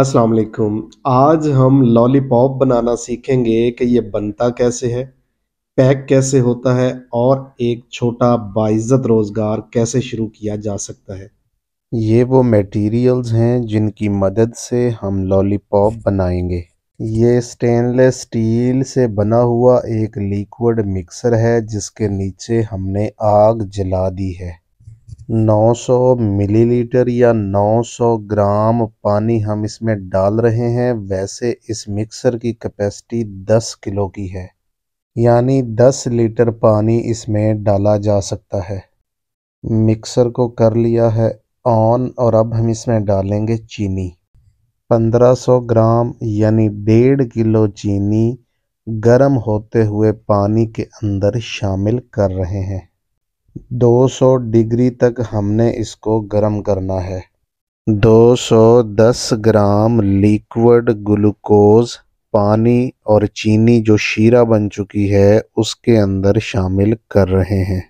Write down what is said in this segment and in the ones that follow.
अस्सलाम वालेकुम आज हम लॉलीपॉप बनाना सीखेंगे कि ये बनता कैसे है पैक कैसे होता है और एक छोटा बाइज़त रोज़गार कैसे शुरू किया जा सकता है ये वो मटेरियल्स हैं जिनकी मदद से हम लॉलीपॉप बनाएंगे ये स्टेनलेस स्टील से बना हुआ एक लिक्विड मिक्सर है जिसके नीचे हमने आग जला दी है 900 मिलीलीटर या 900 ग्राम पानी हम इसमें डाल रहे हैं वैसे इस मिक्सर की कैपेसिटी 10 किलो की है यानी 10 लीटर पानी इसमें डाला जा सकता है मिक्सर को कर लिया है ऑन और अब हम इसमें डालेंगे चीनी 1500 ग्राम यानी डेढ़ किलो चीनी गर्म होते हुए पानी के अंदर शामिल कर रहे हैं 200 डिग्री तक हमने इसको गर्म करना है 210 ग्राम लिक्विड ग्लूकोज पानी और चीनी जो शीरा बन चुकी है उसके अंदर शामिल कर रहे हैं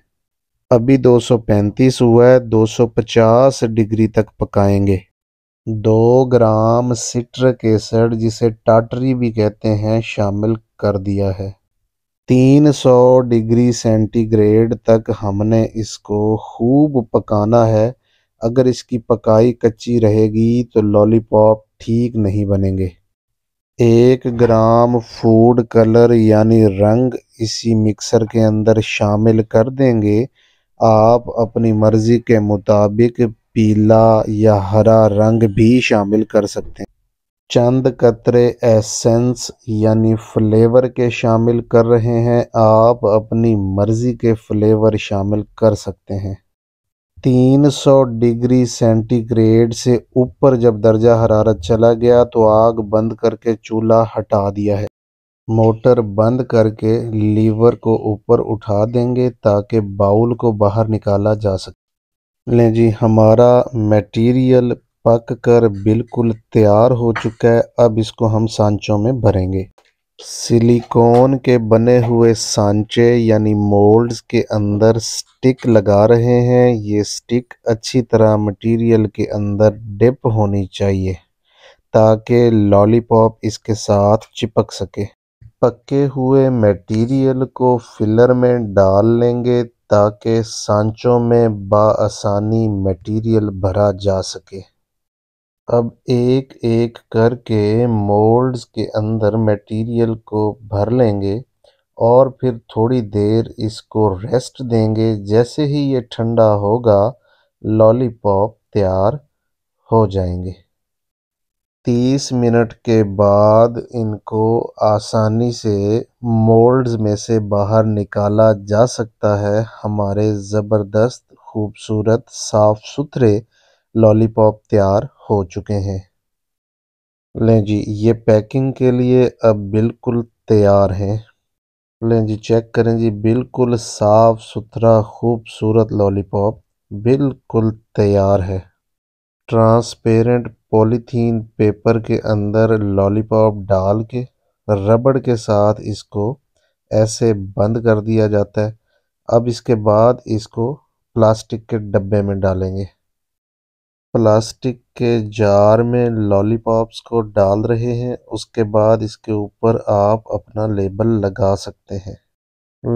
अभी 235 हुआ है 250 डिग्री तक पकाएंगे दो ग्राम सिट्रिक एसिड जिसे टाटरी भी कहते हैं शामिल कर दिया है 300 डिग्री सेंटीग्रेड तक हमने इसको खूब पकाना है अगर इसकी पकाई कच्ची रहेगी तो लॉलीपॉप ठीक नहीं बनेंगे एक ग्राम फूड कलर यानी रंग इसी मिक्सर के अंदर शामिल कर देंगे आप अपनी मर्ज़ी के मुताबिक पीला या हरा रंग भी शामिल कर सकते हैं चंद कतरे एसेंस यानी फ्लेवर के शामिल कर रहे हैं आप अपनी मर्ज़ी के फ्लेवर शामिल कर सकते हैं 300 डिग्री सेंटीग्रेड से ऊपर जब दर्जा हरारत चला गया तो आग बंद करके चूल्हा हटा दिया है मोटर बंद करके लीवर को ऊपर उठा देंगे ताकि बाउल को बाहर निकाला जा सके लें जी हमारा मटेरियल पक कर बिल्कुल तैयार हो चुका है अब इसको हम सांचों में भरेंगे सिलिकॉन के बने हुए सांचे यानी मोल्ड्स के अंदर स्टिक लगा रहे हैं ये स्टिक अच्छी तरह मटेरियल के अंदर डिप होनी चाहिए ताकि लॉलीपॉप इसके साथ चिपक सके पके हुए मटेरियल को फिलर में डाल लेंगे ताकि सांचों में बासानी मटेरियल भरा जा सके अब एक एक करके मोल्ड्स के अंदर मटेरियल को भर लेंगे और फिर थोड़ी देर इसको रेस्ट देंगे जैसे ही ये ठंडा होगा लॉलीपॉप तैयार हो जाएंगे तीस मिनट के बाद इनको आसानी से मोल्ड्स में से बाहर निकाला जा सकता है हमारे ज़बरदस्त खूबसूरत साफ़ सुथरे लॉलीपॉप तैयार हो चुके हैं लें जी ये पैकिंग के लिए अब बिल्कुल तैयार हैं लें जी चेक करें जी बिल्कुल साफ़ सुथरा खूबसूरत लॉलीपॉप बिल्कुल तैयार है ट्रांसपेरेंट पॉलीथीन पेपर के अंदर लॉलीपॉप डाल के रबड़ के साथ इसको ऐसे बंद कर दिया जाता है अब इसके बाद इसको प्लास्टिक के डब्बे में डालेंगे प्लास्टिक के जार में लॉलीपॉप्स को डाल रहे हैं उसके बाद इसके ऊपर आप अपना लेबल लगा सकते हैं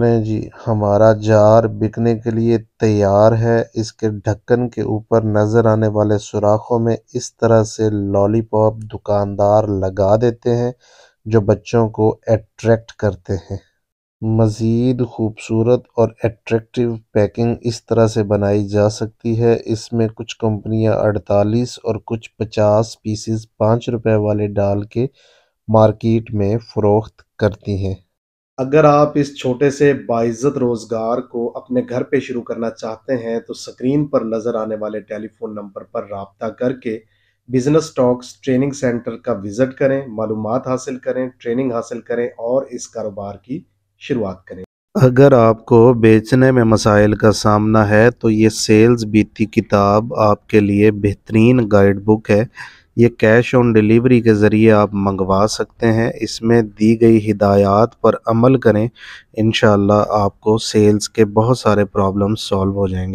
लें जी हमारा जार बिकने के लिए तैयार है इसके ढक्कन के ऊपर नज़र आने वाले सुराखों में इस तरह से लॉलीपॉप दुकानदार लगा देते हैं जो बच्चों को अट्रैक्ट करते हैं मजीद खूबसूरत और अट्रैक्टिव पैकिंग इस तरह से बनाई जा सकती है इसमें कुछ कंपनियां अड़तालीस और कुछ पचास पीसेस पाँच रुपए वाले डाल के मार्केट में फ़रोख्त करती हैं अगर आप इस छोटे से बाइज़त रोज़गार को अपने घर पे शुरू करना चाहते हैं तो स्क्रीन पर नज़र आने वाले टेलीफ़ोन नंबर पर रबता करके बिज़नेस टॉक्स ट्रेनिंग सेंटर का विज़िट करें मालूम हासिल करें ट्रेनिंग हासिल करें और इस कारोबार की शुरुआत करें अगर आपको बेचने में मसाइल का सामना है तो ये सेल्स बीती किताब आपके लिए बेहतरीन गाइड बुक है ये कैश ऑन डिलीवरी के ज़रिए आप मंगवा सकते हैं इसमें दी गई हिदायत पर अमल करें इन आपको सेल्स के बहुत सारे प्रॉब्लम सॉल्व हो जाएंगे